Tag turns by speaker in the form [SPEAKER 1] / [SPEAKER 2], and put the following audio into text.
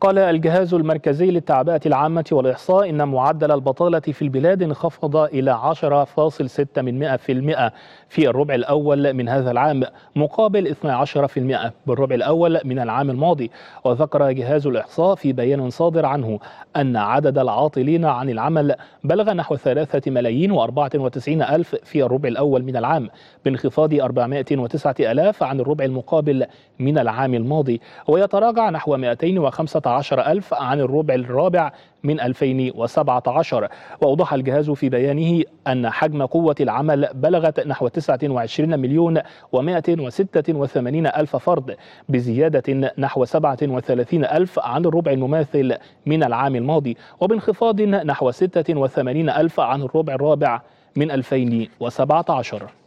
[SPEAKER 1] قال الجهاز المركزي للتعبئة العامة والإحصاء إن معدل البطالة في البلاد انخفض إلى 10.6% في الربع الأول من هذا العام مقابل 12% بالربع الأول من العام الماضي وذكر جهاز الإحصاء في بيان صادر عنه أن عدد العاطلين عن العمل بلغ نحو 3 ملايين و94 ألف في الربع الأول من العام بانخفاض 409 ألاف عن الربع المقابل من العام الماضي ويتراجع نحو 215 ألف عن الربع الرابع من 2017 وأوضح الجهاز في بيانه أن حجم قوة العمل بلغت نحو 29 مليون و186 ألف فرد بزيادة نحو 37 ألف عن الربع المماثل من العام الماضي وبانخفاض نحو 86 ألف عن الربع الرابع من 2017